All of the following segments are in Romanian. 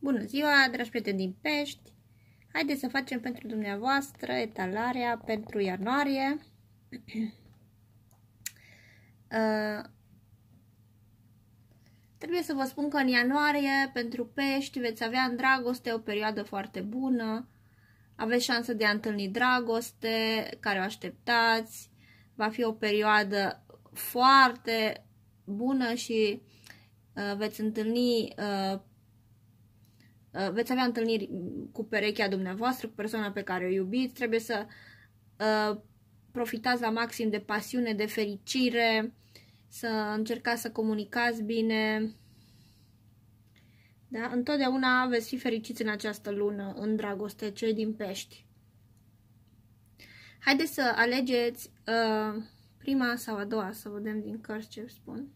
Bună ziua, dragi prieteni din Pești! Haideți să facem pentru dumneavoastră etalarea pentru ianuarie. uh, trebuie să vă spun că în ianuarie, pentru Pești, veți avea în dragoste o perioadă foarte bună. Aveți șansă de a întâlni dragoste care o așteptați. Va fi o perioadă foarte bună și uh, veți întâlni uh, Uh, veți avea întâlniri cu perechea dumneavoastră, cu persoana pe care o iubiți, trebuie să uh, profitați la maxim de pasiune, de fericire, să încercați să comunicați bine. Da? Întotdeauna veți fi fericiți în această lună, în dragoste, cei din pești. Haideți să alegeți uh, prima sau a doua, să vedem din cărți ce spun.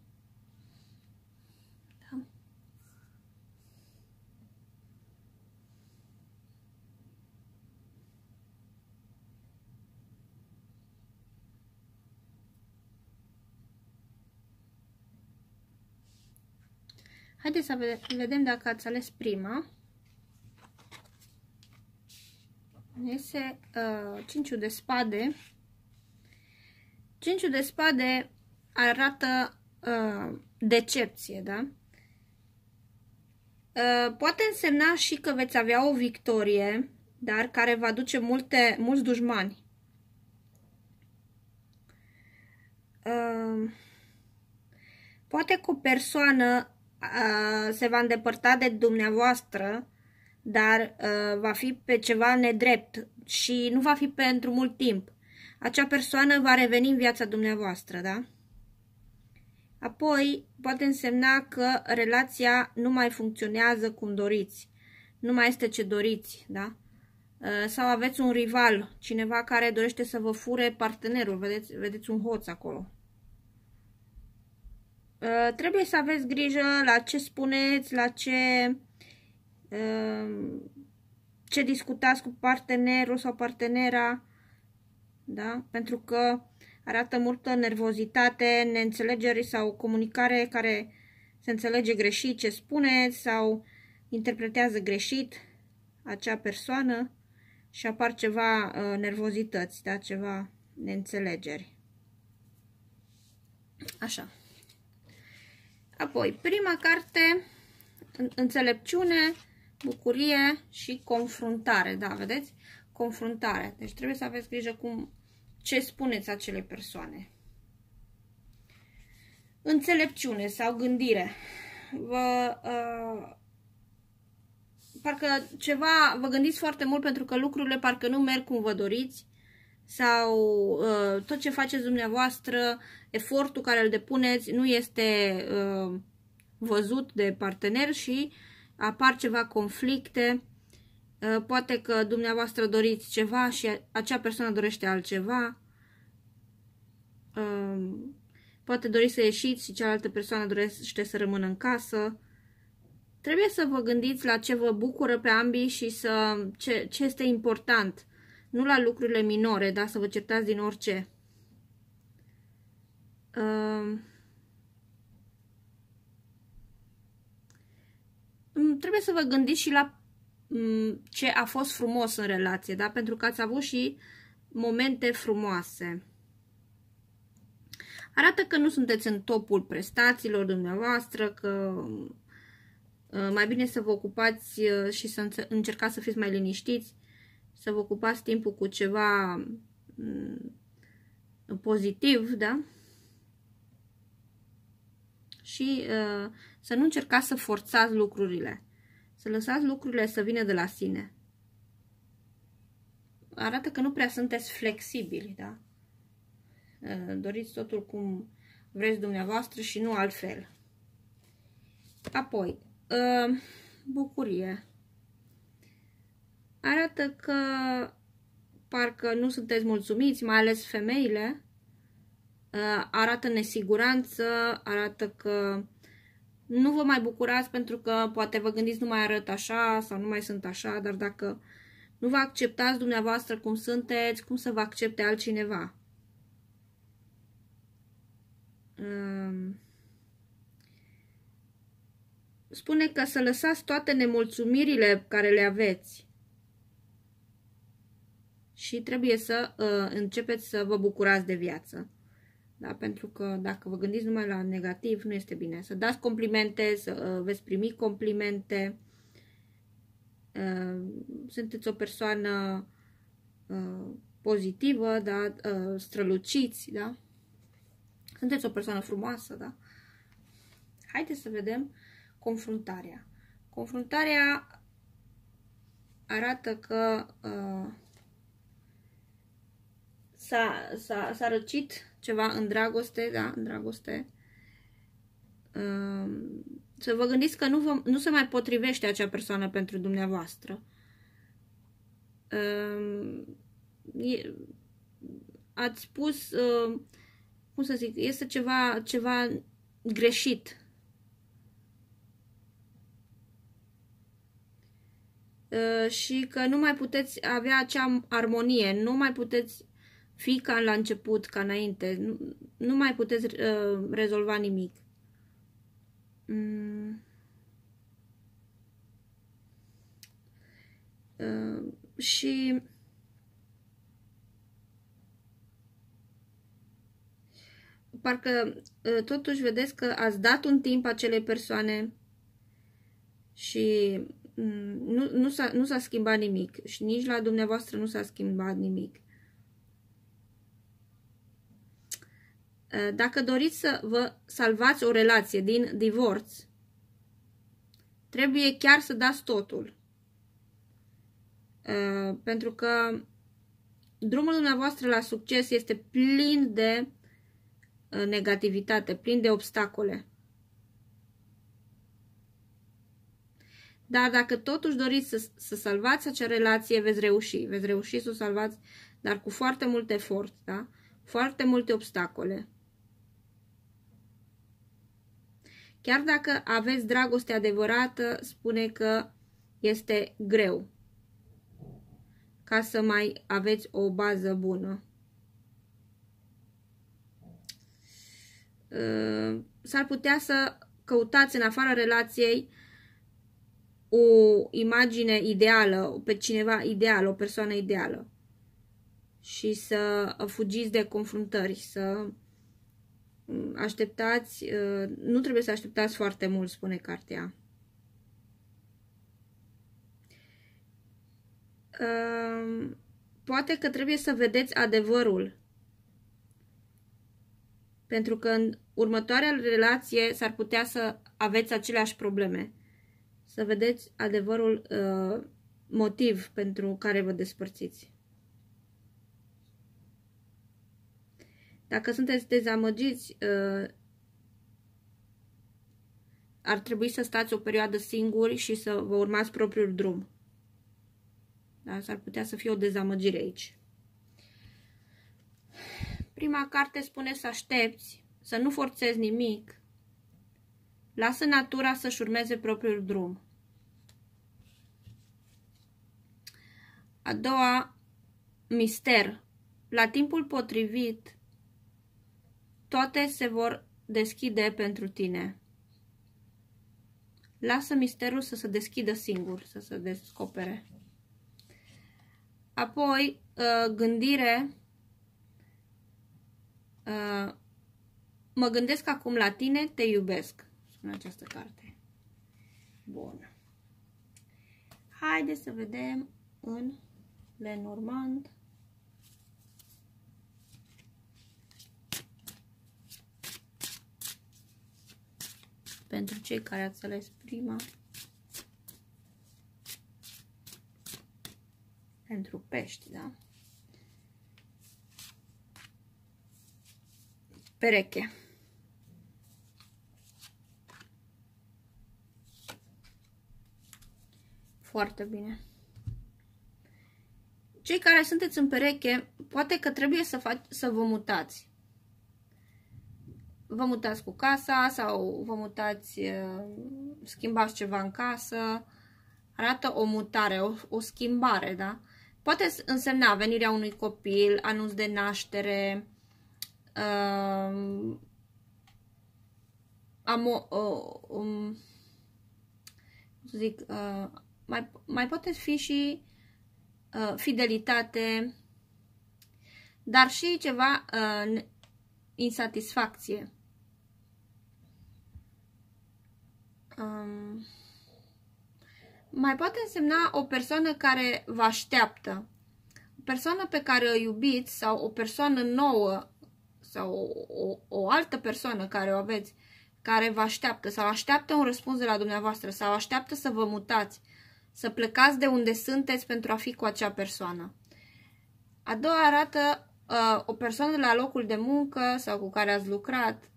Haideți să vedem dacă ați ales prima. Este uh, cinciul de spade. Cinciul de spade arată uh, decepție, da? Uh, poate însemna și că veți avea o victorie, dar care va duce multe, mulți dușmani. Uh, poate cu o persoană se va îndepărta de dumneavoastră, dar uh, va fi pe ceva nedrept și nu va fi pentru mult timp. Acea persoană va reveni în viața dumneavoastră, da? Apoi, poate însemna că relația nu mai funcționează cum doriți. Nu mai este ce doriți, da? Sau aveți un rival, cineva care dorește să vă fure partenerul. Vedeți, vedeți un hoț acolo. Uh, trebuie să aveți grijă la ce spuneți, la ce, uh, ce discutați cu partenerul sau partenera, da? pentru că arată multă nervozitate, neînțelegeri sau comunicare care se înțelege greșit ce spuneți sau interpretează greșit acea persoană și apar ceva uh, nervozități, da? ceva neînțelegeri. Așa. Apoi, prima carte, înțelepciune, bucurie și confruntare, da, vedeți? Confruntare. Deci trebuie să aveți grijă cum, ce spuneți acele persoane. Înțelepciune sau gândire. Vă, uh, parcă ceva, vă gândiți foarte mult pentru că lucrurile parcă nu merg cum vă doriți sau uh, tot ce faceți dumneavoastră, efortul care îl depuneți nu este uh, văzut de partener și apar ceva conflicte. Uh, poate că dumneavoastră doriți ceva și acea persoană dorește altceva. Uh, poate doriți să ieșiți și cealaltă persoană dorește să rămână în casă. Trebuie să vă gândiți la ce vă bucură pe ambii și să, ce, ce este important nu la lucrurile minore, da? Să vă certați din orice. Um, trebuie să vă gândiți și la um, ce a fost frumos în relație, da? Pentru că ați avut și momente frumoase. Arată că nu sunteți în topul prestațiilor dumneavoastră, că mm, mai bine să vă ocupați uh, și să încercați să fiți mai liniștiți să vă ocupați timpul cu ceva mm, pozitiv, da? Și uh, să nu încercați să forțați lucrurile. Să lăsați lucrurile să vină de la sine. Arată că nu prea sunteți flexibili, da? Uh, doriți totul cum vreți dumneavoastră și nu altfel. Apoi, uh, bucurie arată că parcă nu sunteți mulțumiți, mai ales femeile, uh, arată nesiguranță, arată că nu vă mai bucurați pentru că poate vă gândiți nu mai arăt așa sau nu mai sunt așa, dar dacă nu vă acceptați dumneavoastră cum sunteți, cum să vă accepte altcineva? Um, spune că să lăsați toate nemulțumirile care le aveți și trebuie să uh, începeți să vă bucurați de viață. Da? Pentru că dacă vă gândiți numai la negativ, nu este bine. Să dați complimente, să uh, veți primi complimente. Uh, sunteți o persoană uh, pozitivă, da? Uh, străluciți, da? Sunteți o persoană frumoasă, da? Haideți să vedem confruntarea. Confruntarea arată că uh, s-a, răcit ceva în dragoste, da, în dragoste. Să vă gândiți că nu, vă, nu se mai potrivește acea persoană pentru dumneavoastră. Ați spus, cum să zic, este ceva, ceva greșit. Și că nu mai puteți avea acea armonie, nu mai puteți Fii ca la început, ca înainte. Nu, nu mai puteți uh, rezolva nimic. Mm. Uh, și parcă uh, totuși vedeți că ați dat un timp acelei persoane și um, nu, nu s-a schimbat nimic și nici la dumneavoastră nu s-a schimbat nimic. Eh, dacă doriți să vă salvați o relație din divorț, trebuie chiar să dați totul. Eh, pentru că drumul dumneavoastră la succes este plin de eh, negativitate, plin de obstacole. Dar dacă totuși doriți să, să salvați acea relație, veți reuși. Veți reuși să o salvați, dar cu foarte mult efort, da? Foarte multe obstacole. Chiar dacă aveți dragoste adevărată, spune că este greu ca să mai aveți o bază bună. Ă, s-ar putea să căutați în afara relației o imagine ideală, pe cineva ideal, o persoană ideală și să fugiți de confruntări, să așteptați, uh, nu trebuie să așteptați foarte mult, spune cartea. Um, poate că trebuie să vedeți adevărul. Pentru că în următoarea relație s-ar putea să aveți aceleași probleme. Să vedeți adevărul uh, motiv pentru care vă despărțiți. Dacă sunteți dezamăgiți, uh, ar trebui să stați o perioadă singuri și să vă urmați propriul drum. Da? S-ar putea să fie o dezamăgire aici. Prima carte spune să aștepți, să nu forțezi nimic. Lasă natura să-și urmeze propriul drum. A doua, mister. La timpul potrivit, toate se vor deschide pentru tine. Lasă misterul să se deschidă singur, să se descopere. Apoi, ă, gândire. Ă, mă gândesc acum la tine, te iubesc. În această carte. Bun. Haideți să vedem în Lenormand. pentru cei care ați ales prima, pentru pești, da? Pereche. Foarte bine. Cei care sunteți în pereche, poate că trebuie să, fac, să vă mutați vă mutați cu casa sau vă mutați, schimbați ceva în casă, arată o mutare, o, o schimbare, da? Poate însemna venirea unui copil, anunț de naștere, uh, um, am o, uh, um, zic, uh, mai, mai poate fi și uh, fidelitate, dar și ceva uh, insatisfacție. Um, mai poate însemna o persoană care vă așteaptă, o persoană pe care o iubiți sau o persoană nouă sau o, o, o altă persoană care o aveți, care vă așteaptă sau așteaptă un răspuns de la dumneavoastră sau așteaptă să vă mutați, să plecați de unde sunteți pentru a fi cu acea persoană. A doua arată uh, o persoană de la locul de muncă sau cu care ați lucrat,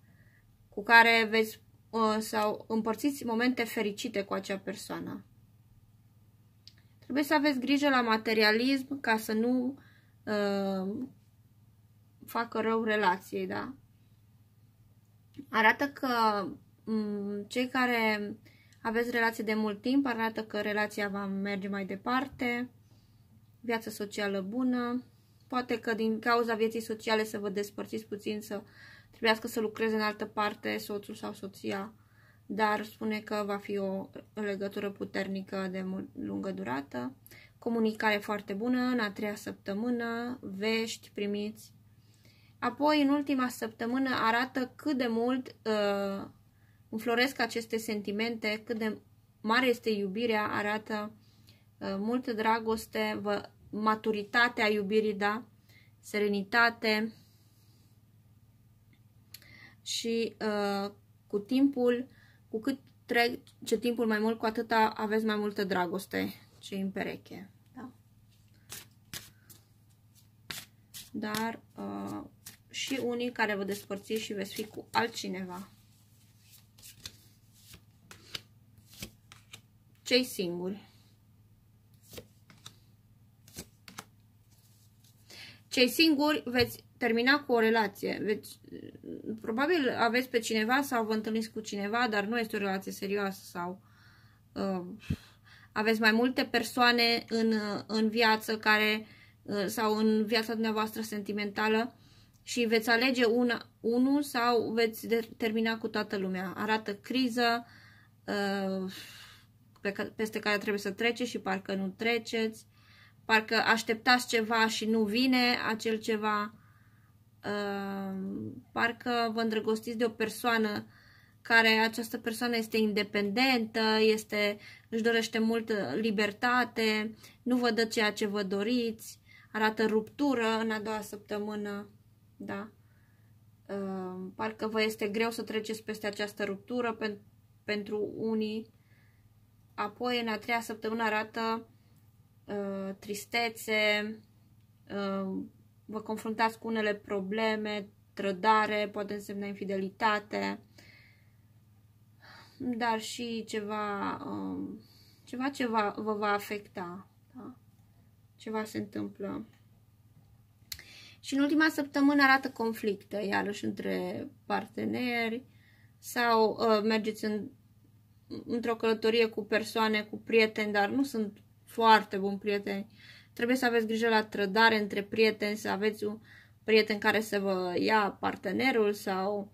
cu care veți Uh, sau împărțiți momente fericite cu acea persoană. Trebuie să aveți grijă la materialism ca să nu uh, facă rău relației, da? Arată că um, cei care aveți relații de mult timp arată că relația va merge mai departe, viața socială bună, poate că din cauza vieții sociale să vă despărțiți puțin, să uh, trebuiască să lucreze în altă parte soțul sau soția, dar spune că va fi o legătură puternică de lungă durată, comunicare foarte bună în a treia săptămână, vești primiți. Apoi, în ultima săptămână, arată cât de mult uh, înfloresc aceste sentimente, cât de mare este iubirea, arată uh, multă dragoste, vă, maturitatea iubirii, da, serenitate, și uh, cu timpul, cu cât trece timpul mai mult, cu atâta aveți mai multă dragoste ce în pereche. Da? Dar uh, și unii care vă despărțiți și veți fi cu altcineva. Cei singuri. Cei singuri veți termina cu o relație. Deci, probabil aveți pe cineva sau vă întâlniți cu cineva, dar nu este o relație serioasă sau uh, aveți mai multe persoane în, uh, în viață care uh, sau în viața dumneavoastră sentimentală și veți alege una, unul sau veți termina cu toată lumea. Arată criză uh, pe, peste care trebuie să treceți și parcă nu treceți parcă așteptați ceva și nu vine acel ceva, parcă vă îndrăgostiți de o persoană care această persoană este independentă, este, își dorește mult uh, libertate, nu vă dă ceea ce vă doriți, arată ruptură în a doua săptămână, da? Parcă vă este greu să treceți peste această ruptură pentru unii. Apoi, în a treia săptămână arată uh, tristețe, uh, vă confruntați cu unele probleme, trădare, poate însemna infidelitate, dar și ceva, um, ceva ce va, vă va afecta. Da? Ceva se întâmplă. Și în ultima săptămână arată conflicte, iarăși între parteneri sau uh, mergeți în, într-o călătorie cu persoane, cu prieteni, dar nu sunt foarte buni prieteni. Uh, Trebuie să aveți grijă la trădare între prieteni, să aveți un prieten care să vă ia partenerul sau...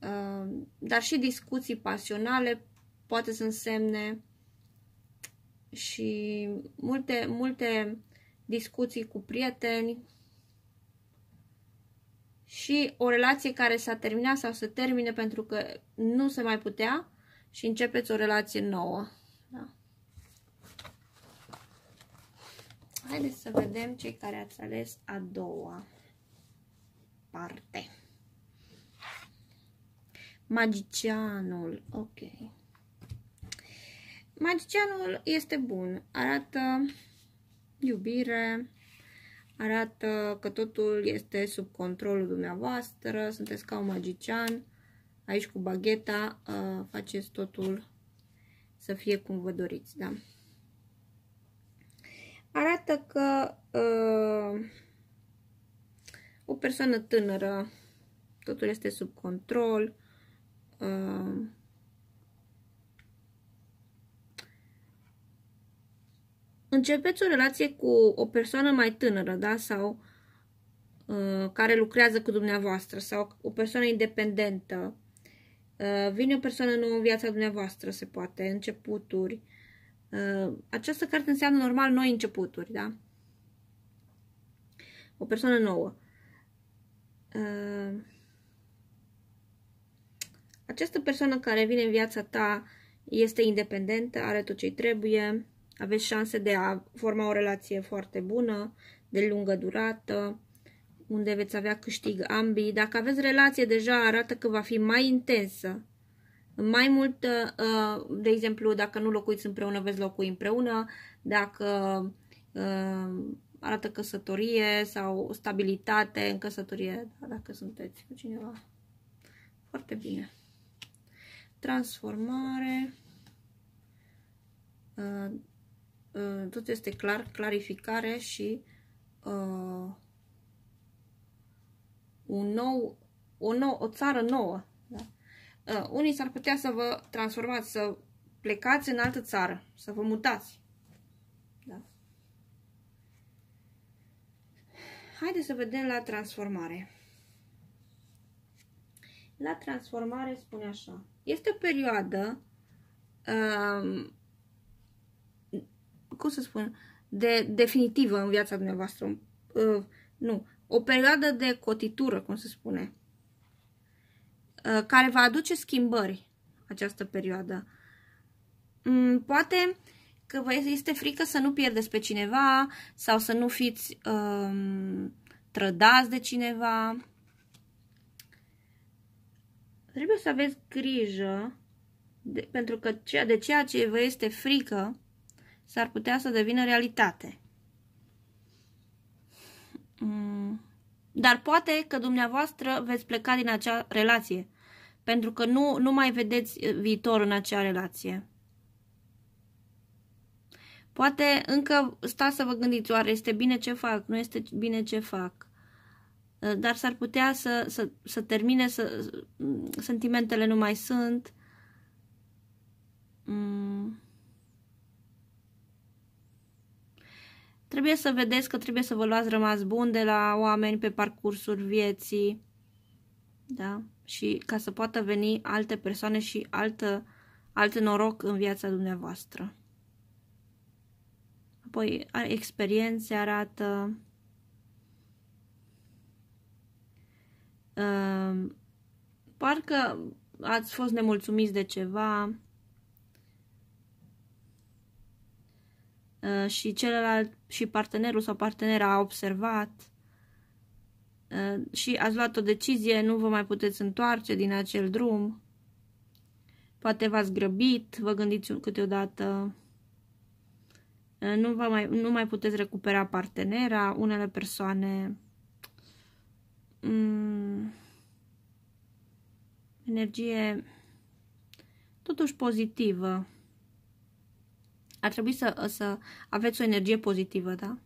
Uh, dar și discuții pasionale poate să însemne și multe, multe discuții cu prieteni și o relație care s-a terminat sau se termine pentru că nu se mai putea și începeți o relație nouă. Da. Haideți să vedem cei care ați ales a doua parte. Magicianul, ok. Magicianul este bun, arată iubire, arată că totul este sub controlul dumneavoastră, sunteți ca un magician, aici cu bagheta uh, faceți totul să fie cum vă doriți, da? arată că uh, o persoană tânără, totul este sub control, uh, începeți o relație cu o persoană mai tânără, da, sau uh, care lucrează cu dumneavoastră, sau o persoană independentă, uh, vine o persoană nouă în viața dumneavoastră, se poate, începuturi, uh, Uh, această carte înseamnă normal noi începuturi, da? O persoană nouă. Uh, această persoană care vine în viața ta este independentă, are tot ce trebuie, aveți șanse de a forma o relație foarte bună, de lungă durată, unde veți avea câștig ambii. Dacă aveți relație deja, arată că va fi mai intensă mai mult, uh, de exemplu, dacă nu locuiți împreună, veți locui împreună, dacă uh, arată căsătorie sau stabilitate în căsătorie, da, dacă sunteți cu cineva. Foarte bine. Transformare. Uh, tot este clar, clarificare și un nou, o, nou, o țară nouă Uh, unii s-ar putea să vă transformați, să plecați în altă țară, să vă mutați. Da. Haideți să vedem la transformare. La transformare spune așa. Este o perioadă, um, cum să spun, de definitivă în viața dumneavoastră. Uh, nu, o perioadă de cotitură, cum se spune. Uh, care va aduce schimbări această perioadă. Mm, poate că vă este frică să nu pierdeți pe cineva sau să nu fiți um, trădați de cineva. Trebuie să aveți grijă de, pentru că ceea, de ceea ce vă este frică s-ar putea să devină realitate. Mm. Dar poate că dumneavoastră veți pleca din acea relație, pentru că nu, nu mai vedeți uh, viitor în acea relație. Poate încă stați să vă gândiți, oare este bine ce fac, nu este bine ce fac. Uh, dar s-ar putea să, să, să termine, să, mm, sentimentele nu mai sunt. Mm. Trebuie să vedeți că trebuie să vă luați rămas bun de la oameni pe parcursul vieții. Da? Și ca să poată veni alte persoane și altă, alte noroc în viața dumneavoastră. Apoi, experiențe arată... Uh, parcă ați fost nemulțumiți de ceva, Uh, și celălalt și partenerul sau partenera a observat uh, și ați luat o decizie, nu vă mai puteți întoarce din acel drum. Poate v-ați grăbit, vă gândiți câteodată, uh, nu, vă mai, nu mai puteți recupera partenera, unele persoane... Mm. energie totuși pozitivă ar trebui să, să aveți o energie pozitivă, da?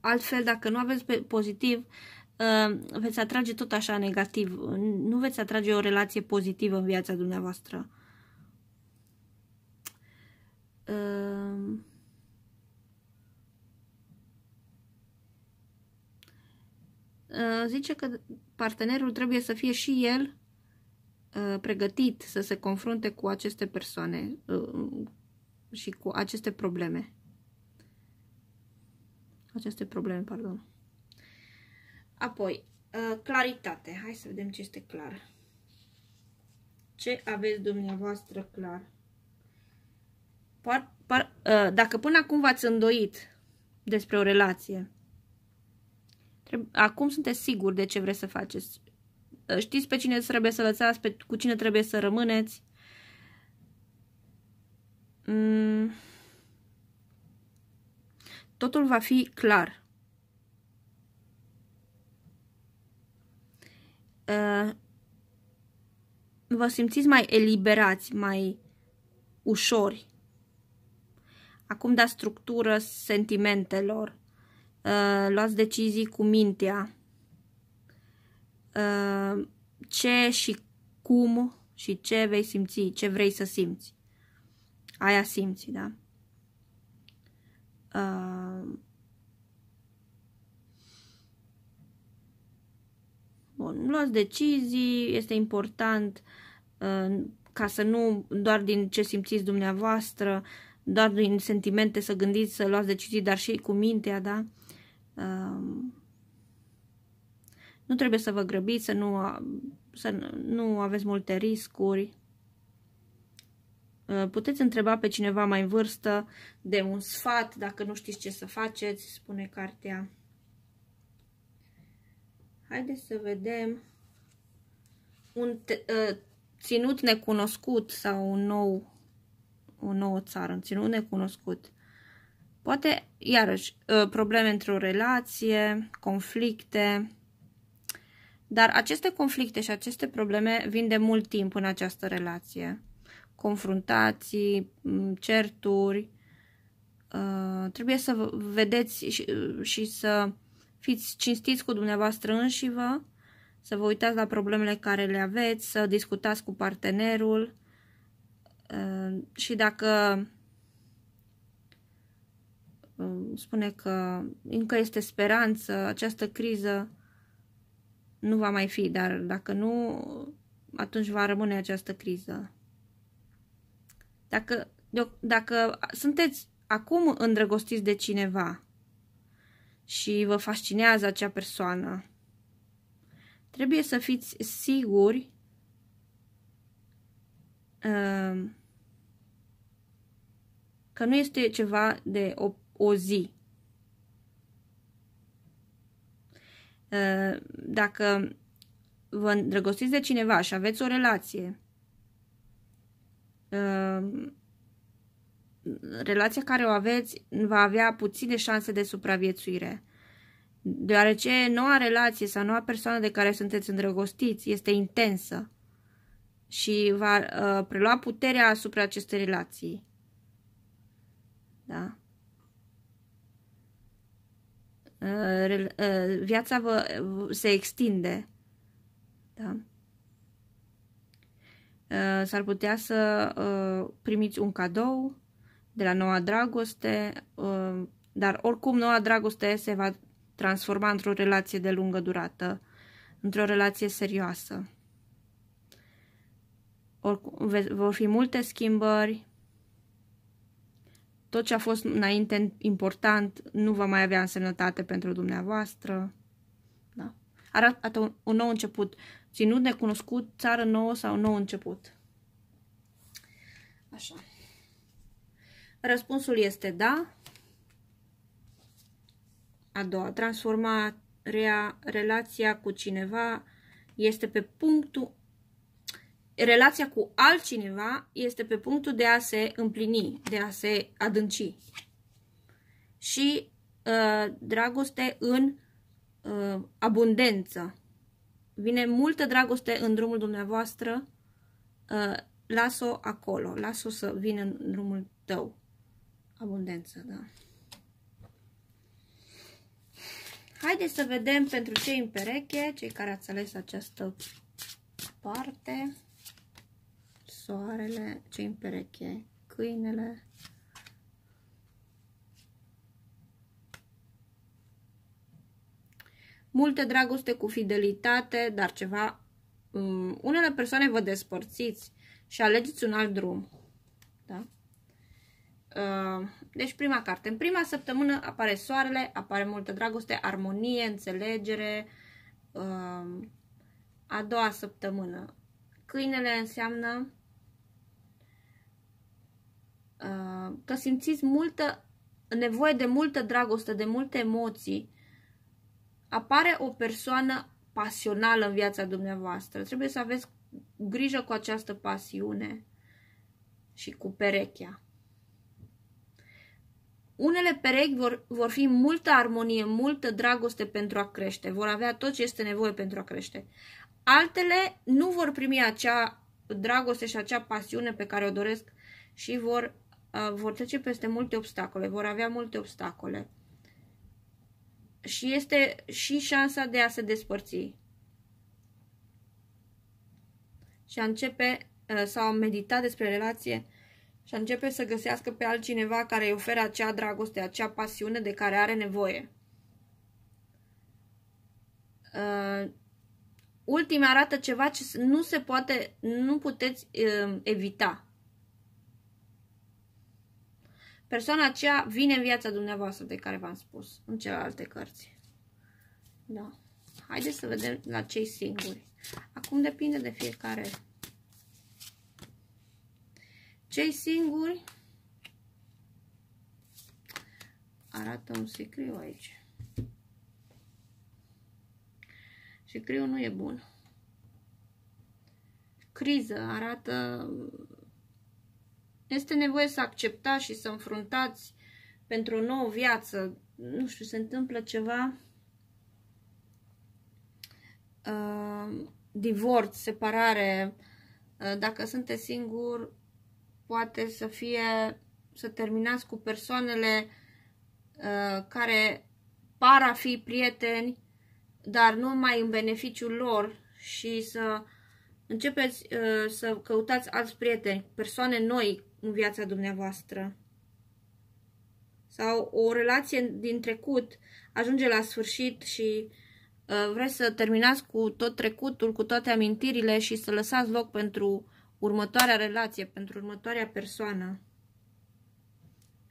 Altfel, dacă nu aveți pozitiv, uh, veți atrage tot așa negativ. Nu veți atrage o relație pozitivă în viața dumneavoastră. Uh, uh, zice că partenerul trebuie să fie și el pregătit să se confrunte cu aceste persoane, și cu aceste probleme. Aceste probleme, pardon. Apoi, uh, claritate. Hai să vedem ce este clar. Ce aveți dumneavoastră clar? Par, par, uh, dacă până acum v-ați îndoit despre o relație, acum sunteți siguri de ce vreți să faceți. Uh, știți pe cine trebuie să lăsați, pe, cu cine trebuie să rămâneți, Mm. totul va fi clar. Uh, vă simțiți mai eliberați, mai ușori. Acum dați structură sentimentelor. Uh, luați decizii cu mintea. Uh, ce și cum și ce vei simți, ce vrei să simți aia simți, da? Uh, bun, luați decizii, este important uh, ca să nu doar din ce simțiți dumneavoastră, doar din sentimente să gândiți, să luați decizii, dar și cu mintea, da? Uh, nu trebuie să vă grăbiți, să nu, să nu aveți multe riscuri. Uh, puteți întreba pe cineva mai în vârstă de un sfat, dacă nu știți ce să faceți, spune cartea. Haideți să vedem un uh, ținut necunoscut sau un nou, o nouă țară, un ținut necunoscut. Poate, iarăși, uh, probleme într-o relație, conflicte, dar aceste conflicte și aceste probleme vin de mult timp în această relație confruntații, certuri. Uh, trebuie să vedeți și să fiți cinstiți cu dumneavoastră înșivă, să vă uitați la problemele care le aveți, să discutați cu partenerul uh, și dacă uh, spune că încă este speranță, această criză nu va mai fi, dar dacă nu, atunci va rămâne această criză. Dacă, dacă sunteți acum îndrăgostiți de cineva și vă fascinează acea persoană, trebuie să fiți siguri uh, că nu este ceva de o, o zi. Uh, dacă vă îndrăgostiți de cineva și aveți o relație, Ehm, relația care o aveți va avea puține șanse de supraviețuire. Deoarece noua relație sau noua persoană de care sunteți îndrăgostiți este intensă și va uh, prelua puterea asupra acestei relații. Da? Uh, uh, viața vă, se extinde. Da? Eh, s-ar putea să eh, primiți un cadou de la noua dragoste, eh, dar oricum noua dragoste se va transforma într-o relație de lungă durată, într-o relație serioasă. Oricum, vor fi multe schimbări, tot ce a fost înainte important nu va mai avea însemnătate pentru dumneavoastră. Da. Arată un, un nou început, Ținut necunoscut, țară nouă sau nou început. Așa. Răspunsul este da. A doua, transformarea, relația cu cineva este pe punctul relația cu altcineva este pe punctul de a se împlini, de a se adânci. Și uh, dragoste în uh, abundență. Vine multă dragoste în drumul dumneavoastră, uh, las-o acolo, las-o să vină în drumul tău. Abundență, da. Haideți să vedem pentru cei în pereche, cei care ați ales această parte, soarele, cei în pereche, câinele, Multe dragoste cu fidelitate, dar ceva... Um, unele persoane vă despărțiți și alegeți un alt drum. Da? Uh, deci prima carte. În prima săptămână apare soarele, apare multă dragoste, armonie, înțelegere. Uh, a doua săptămână. Câinele înseamnă uh, că simțiți multă nevoie de multă dragoste, de multe emoții apare o persoană pasională în viața dumneavoastră. Trebuie să aveți grijă cu această pasiune și cu perechea. Unele perechi vor, vor fi multă armonie, multă dragoste pentru a crește, vor avea tot ce este nevoie pentru a crește. Altele nu vor primi acea dragoste și acea pasiune pe care o doresc și vor, uh, vor trece peste multe obstacole, vor avea multe obstacole și este și șansa de a se despărți. Și a începe uh, sau a medita despre relație și a începe să găsească pe altcineva care îi oferă acea dragoste, acea pasiune de care are nevoie. Uh, ultima arată ceva ce nu se poate, nu puteți uh, evita. Persoana aceea vine în viața dumneavoastră de care v-am spus în celelalte cărți. Da. Haideți să vedem la cei singuri. Acum depinde de fiecare. Cei singuri arată un sicriu aici. Sicriu nu e bun. Criză arată este nevoie să acceptați și să înfruntați pentru o nouă viață. Nu știu, se întâmplă ceva... Uh, divorț, separare, uh, dacă sunteți singur, poate să fie să terminați cu persoanele uh, care par a fi prieteni, dar nu mai în beneficiul lor și să începeți uh, să căutați alți prieteni, persoane noi în viața dumneavoastră. Sau o relație din trecut ajunge la sfârșit și uh, vreți să terminați cu tot trecutul, cu toate amintirile și să lăsați loc pentru următoarea relație, pentru următoarea persoană.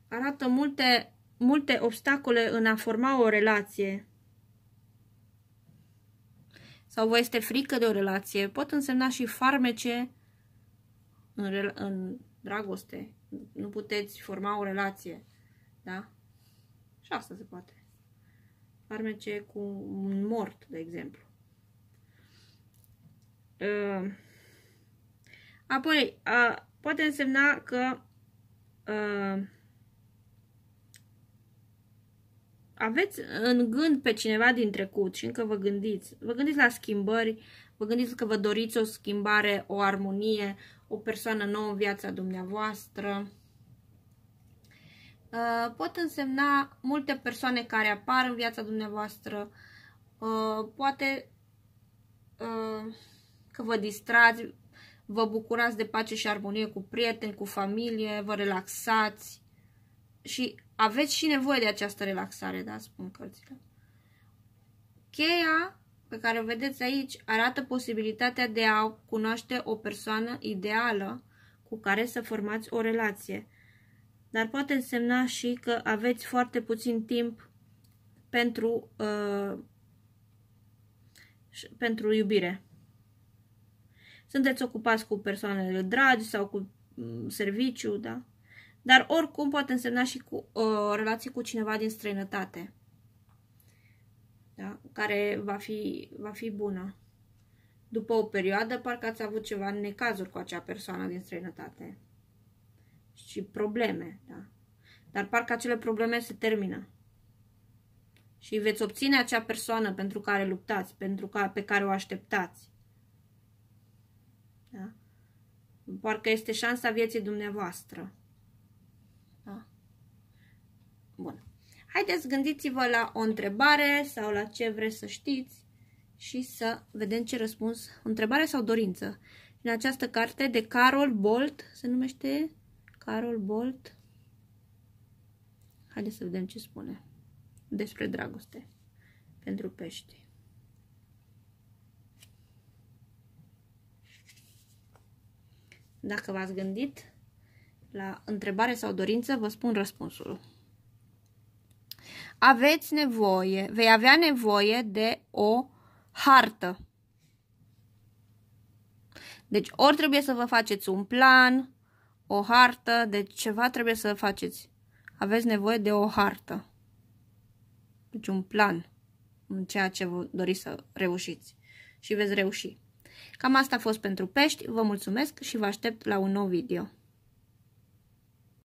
Arată multe, multe obstacole în a forma o relație sau vă este frică de o relație, pot însemna și farmece în, în dragoste, nu puteți forma o relație, da? Și asta se poate. Farmece cu un mort, de exemplu. Uh, apoi, poate însemna că uh, aveți în gând pe cineva din trecut și încă vă gândiți. Vă gândiți la schimbări, vă gândiți că vă doriți o schimbare, o armonie, o persoană nouă în viața dumneavoastră. Uh, pot însemna multe persoane care apar în viața dumneavoastră, uh, poate uh, că vă distrați, vă bucurați de pace și armonie cu prieteni, cu familie, vă relaxați și aveți și nevoie de această relaxare, da, spun cărțile. Cheia pe care o vedeți aici arată posibilitatea de a cunoaște o persoană ideală cu care să formați o relație. Dar poate însemna și că aveți foarte puțin timp pentru, uh, pentru iubire. Sunteți ocupați cu persoanele dragi sau cu mm, serviciu, da? Dar oricum poate însemna și cu uh, relații cu cineva din străinătate da? care va fi, va fi bună. După o perioadă, parcă ați avut ceva necazuri cu acea persoană din străinătate și probleme, da? Dar parcă acele probleme se termină. Și veți obține acea persoană pentru care luptați, pentru ca, pe care o așteptați. Da? Parcă este șansa vieții dumneavoastră. Da? Bun. Haideți, gândiți-vă la o întrebare sau la ce vreți să știți și să vedem ce răspuns. Întrebare sau dorință? În această carte de Carol Bolt, se numește Carol Bolt. Haideți să vedem ce spune despre dragoste pentru pești. Dacă v-ați gândit la întrebare sau dorință, vă spun răspunsul aveți nevoie, vei avea nevoie de o hartă. Deci ori trebuie să vă faceți un plan, o hartă, deci ceva trebuie să faceți. Aveți nevoie de o hartă. Deci un plan în ceea ce vă doriți să reușiți și veți reuși. Cam asta a fost pentru pești, vă mulțumesc și vă aștept la un nou video.